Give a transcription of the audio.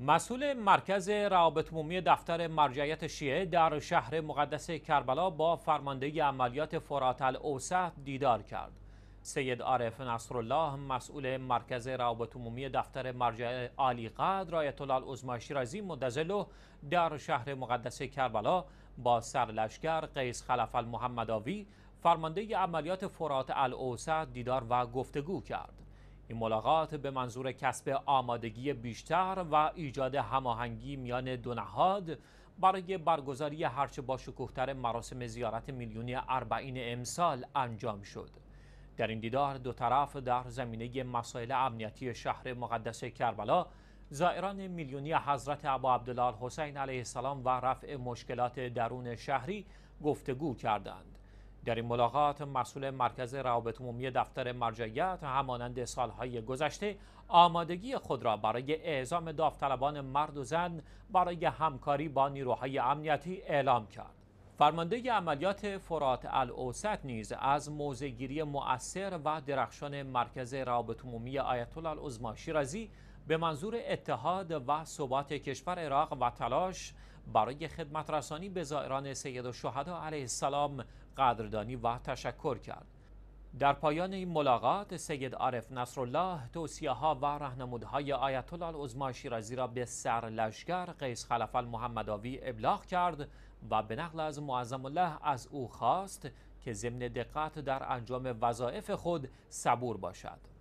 مسئول مرکز روابط عمومی دفتر مرجعیت شیعه در شهر مقدس کربلا با فرمانده عملیات فرات الاوسط دیدار کرد. سید عارف نصرالله مسئول مرکز روابط عمومی دفتر مرجع عالی قدر آیت الله العظما شیرازی مدزلو در شهر مقدس کربلا با سرلشکر قیس خلف المحمداوی فرمانده عملیات فرات الاوسط دیدار و گفتگو کرد. این ملاقات به منظور کسب آمادگی بیشتر و ایجاد هماهنگی میان دو نهاد برای برگزاری هرچه با شکوهتر مراسم زیارت میلیونی اربعین امسال انجام شد در این دیدار دو طرف در زمینه مسائل امنیتی شهر مقدس کربلا زائران میلیونی حضرت ابا عبدالله حسین علیه السلام و رفع مشکلات درون شهری گفتگو کردند در این ملاقات مسئول مرکز روابط عمومی دفتر مرجعیت همانند سالهای گذشته آمادگی خود را برای اعزام داوطلبان مرد و زن برای همکاری با نیروهای امنیتی اعلام کرد. فرمانده عملیات فرات الاوسط نیز از موزگیری مؤثر و درخشان مرکز روابط عمومی آیت الله العظمی شیرازی به منظور اتحاد و ثبات کشور عراق و تلاش برای خدمت رسانی به زائران سید و علیه السلام قدردانی و تشکر کرد. در پایان این ملاقات سید عارف نصرالله توصیه ها و راهنمودهای آیت الله العظما شیرازی را به سر لشکر قیس خلف المحمداوی ابلاغ کرد و به نقل از معظم الله از او خواست که ضمن دقت در انجام وظایف خود صبور باشد